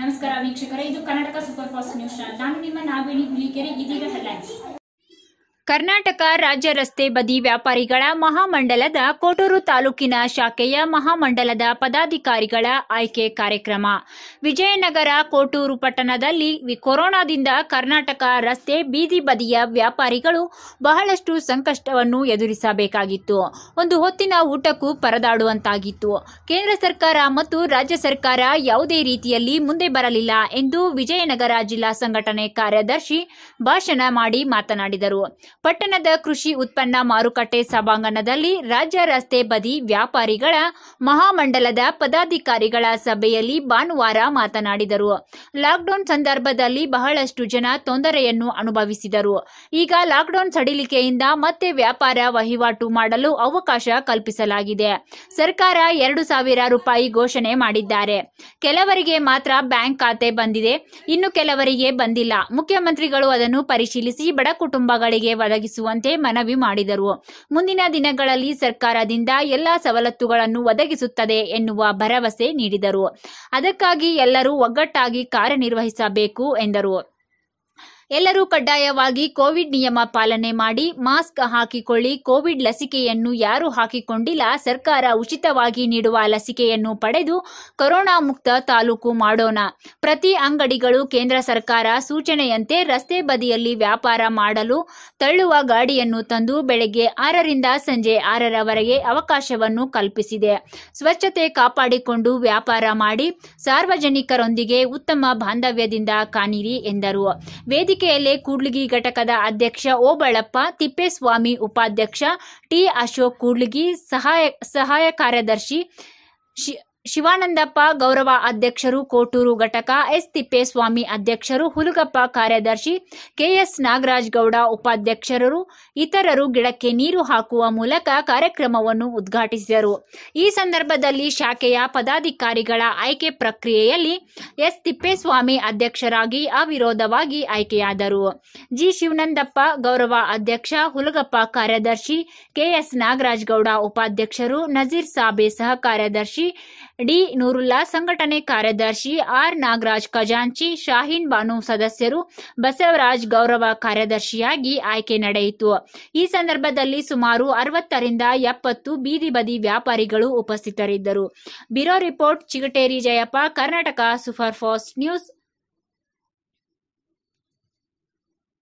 ನಮಸ್ಕಾರ ವೀಕ್ಷಕರೇ ಇದು ಕರ್ನಾಟಕ ಸೂಪರ್ ಫಾಸ್ಟ್ ನ್ಯೂಸ್ ನಾನು ನಿಮ್ಮ ನಾವೇಣಿ ಹುಲಿಕೆರೆ ಇದೀಗ ಹೆಡ್ಲೈನ್ಸ್ ಕರ್ನಾಟಕ ರಾಜ್ಯ ರಸ್ತೆ ಬದಿ ವ್ಯಾಪಾರಿಗಳ ಮಹಾಮಂಡಲದ ಕೋಟೂರು ತಾಲೂಕಿನ ಶಾಖೆಯ ಮಹಾಮಂಡಲದ ಪದಾಧಿಕಾರಿಗಳ ಆಯ್ಕೆ ಕಾರ್ಯಕ್ರಮ ವಿಜಯನಗರ ಕೋಟೂರು ಪಟ್ಟಣದಲ್ಲಿ ಕೊರೋನಾದಿಂದ ಕರ್ನಾಟಕ ರಸ್ತೆ ಬೀದಿ ಬದಿಯ ವ್ಯಾಪಾರಿಗಳು ಬಹಳಷ್ಟು ಸಂಕಷ್ಟವನ್ನು ಎದುರಿಸಬೇಕಾಗಿತ್ತು ಒಂದು ಹೊತ್ತಿನ ಊಟಕ್ಕೂ ಪರದಾಡುವಂತಾಗಿತ್ತು ಕೇಂದ್ರ ಸರ್ಕಾರ ಮತ್ತು ರಾಜ್ಯ ಸರ್ಕಾರ ಯಾವುದೇ ರೀತಿಯಲ್ಲಿ ಮುಂದೆ ಬರಲಿಲ್ಲ ಎಂದು ವಿಜಯನಗರ ಜಿಲ್ಲಾ ಸಂಘಟನೆ ಕಾರ್ಯದರ್ಶಿ ಭಾಷಣ ಮಾಡಿ ಮಾತನಾಡಿದರು ಪಟ್ಟಣದ ಕೃಷಿ ಉತ್ಪನ್ನ ಮಾರುಕಟ್ಟೆ ಸಭಾಂಗಣದಲ್ಲಿ ರಾಜ್ಯ ರಸ್ತೆ ಬದಿ ವ್ಯಾಪಾರಿಗಳ ಮಹಾಮಂಡಲದ ಪದಾಧಿಕಾರಿಗಳ ಸಭೆಯಲ್ಲಿ ಭಾನುವಾರ ಮಾತನಾಡಿದರು ಲಾಕ್ಡೌನ್ ಸಂದರ್ಭದಲ್ಲಿ ಬಹಳಷ್ಟು ಜನ ತೊಂದರೆಯನ್ನು ಅನುಭವಿಸಿದರು ಈಗ ಲಾಕ್ಡೌನ್ ಸಡಿಲಿಕೆಯಿಂದ ಮತ್ತೆ ವ್ಯಾಪಾರ ವಹಿವಾಟು ಮಾಡಲು ಅವಕಾಶ ಕಲ್ಪಿಸಲಾಗಿದೆ ಸರ್ಕಾರ ಎರಡು ಸಾವಿರ ರೂಪಾಯಿ ಘೋಷಣೆ ಮಾಡಿದ್ದಾರೆ ಕೆಲವರಿಗೆ ಮಾತ್ರ ಬ್ಯಾಂಕ್ ಖಾತೆ ಬಂದಿದೆ ಇನ್ನು ಕೆಲವರಿಗೆ ಬಂದಿಲ್ಲ ಮುಖ್ಯಮಂತ್ರಿಗಳು ಅದನ್ನು ಪರಿಶೀಲಿಸಿ ಬಡ ಕುಟುಂಬಗಳಿಗೆ ಒದಗಿಸುವಂತೆ ಮನವಿ ಮಾಡಿದರು ಮುಂದಿನ ದಿನಗಳಲ್ಲಿ ಸರ್ಕಾರದಿಂದ ಎಲ್ಲಾ ಸವಲತ್ತುಗಳನ್ನು ಒದಗಿಸುತ್ತದೆ ಎನ್ನುವ ಭರವಸೆ ನೀಡಿದರು ಅದಕ್ಕಾಗಿ ಎಲ್ಲರೂ ಒಗ್ಗಟ್ಟಾಗಿ ಕಾರ್ಯನಿರ್ವಹಿಸಬೇಕು ಎಂದರು ಎಲ್ಲರೂ ಕಡ್ಡಾಯವಾಗಿ ಕೋವಿಡ್ ನಿಯಮ ಪಾಲನೆ ಮಾಡಿ ಮಾಸ್ಕ್ ಹಾಕಿಕೊಳ್ಳಿ ಕೋವಿಡ್ ಲಸಿಕೆಯನ್ನು ಯಾರು ಹಾಕಿಕೊಂಡಿಲ್ಲ ಸರ್ಕಾರ ಉಚಿತವಾಗಿ ನೀಡುವ ಲಸಿಕೆಯನ್ನು ಪಡೆದು ಕೊರೋನಾ ಮುಕ್ತ ತಾಲೂಕು ಮಾಡೋಣ ಪ್ರತಿ ಅಂಗಡಿಗಳು ಕೇಂದ್ರ ಸರ್ಕಾರ ಸೂಚನೆಯಂತೆ ರಸ್ತೆ ಬದಿಯಲ್ಲಿ ವ್ಯಾಪಾರ ಮಾಡಲು ತಳ್ಳುವ ಗಾಡಿಯನ್ನು ತಂದು ಬೆಳಗ್ಗೆ ಆರರಿಂದ ಸಂಜೆ ಆರರವರೆಗೆ ಅವಕಾಶವನ್ನು ಕಲ್ಪಿಸಿದೆ ಸ್ವಚ್ಛತೆ ಕಾಪಾಡಿಕೊಂಡು ವ್ಯಾಪಾರ ಮಾಡಿ ಸಾರ್ವಜನಿಕರೊಂದಿಗೆ ಉತ್ತಮ ಬಾಂಧವ್ಯದಿಂದ ಕಾಣಿರಿ ಎಂದರು ವೇದಿಕೆ ವೇದಿಕೆಯಲ್ಲಿ ಕೂಡ್ಲಿಗಿ ಘಟಕದ ಅಧ್ಯಕ್ಷ ಓಬಳಪ್ಪ ತಿಪ್ಪೇಸ್ವಾಮಿ ಉಪಾಧ್ಯಕ್ಷ ಟಿ ಅಶೋಕ್ ಕೂಡ್ಲಿಗಿ ಸಹಾಯ ಸಹಾಯ ಕಾರ್ಯದರ್ಶಿ ಶಿ ಶಿವಾನಂದಪ್ಪ ಗೌರವ ಅಧ್ಯಕ್ಷರು ಕೋಟೂರು ಘಟಕ ಎಸ್ ತಿಪ್ಪೇಸ್ವಾಮಿ ಅಧ್ಯಕ್ಷರು ಹುಲುಗಪ್ಪ ಕಾರ್ಯದರ್ಶಿ ಕೆಎಸ್ ನಾಗರಾಜ್ ಗೌಡ ಉಪಾಧ್ಯಕ್ಷರು ಇತರರು ಗಿಡಕ್ಕೆ ನೀರು ಹಾಕುವ ಮೂಲಕ ಕಾರ್ಯಕ್ರಮವನ್ನು ಉದ್ಘಾಟಿಸಿದರು ಈ ಸಂದರ್ಭದಲ್ಲಿ ಶಾಖೆಯ ಪದಾಧಿಕಾರಿಗಳ ಆಯ್ಕೆ ಪ್ರಕ್ರಿಯೆಯಲ್ಲಿ ಎಸ್ ತಿಪ್ಪೇಸ್ವಾಮಿ ಅಧ್ಯಕ್ಷರಾಗಿ ಅವಿರೋಧವಾಗಿ ಆಯ್ಕೆಯಾದರು ಜಿ ಶಿವನಂದಪ್ಪ ಗೌರವ ಅಧ್ಯಕ್ಷ ಹುಲಗಪ್ಪ ಕಾರ್ಯದರ್ಶಿ ಕೆಎಸ್ ನಾಗರಾಜ್ ಗೌಡ ಉಪಾಧ್ಯಕ್ಷರು ನಜೀರ್ ಸಾಬೆ ಸಹ ಕಾರ್ಯದರ್ಶಿ ಡಿ ನೂರುಲ್ಲಾ ಸಂಘಟನೆ ಕಾರ್ಯದರ್ಶಿ ಆರ್ ನಾಗರಾಜ್ ಖಜಾಂಚಿ ಶಾಹೀನ್ ಬಾನು ಸದಸ್ಯರು ಬಸವರಾಜ್ ಗೌರವ ಕಾರ್ಯದರ್ಶಿಯಾಗಿ ಆಯ್ಕೆ ನಡೆಯಿತು ಈ ಸಂದರ್ಭದಲ್ಲಿ ಸುಮಾರು ಅರವತ್ತರಿಂದ ಎಪ್ಪತ್ತು ಬೀದಿ ಬದಿ ವ್ಯಾಪಾರಿಗಳು ಉಪಸ್ಥಿತರಿದ್ದರು bureau report Chigateri Jayappa Karnataka fast news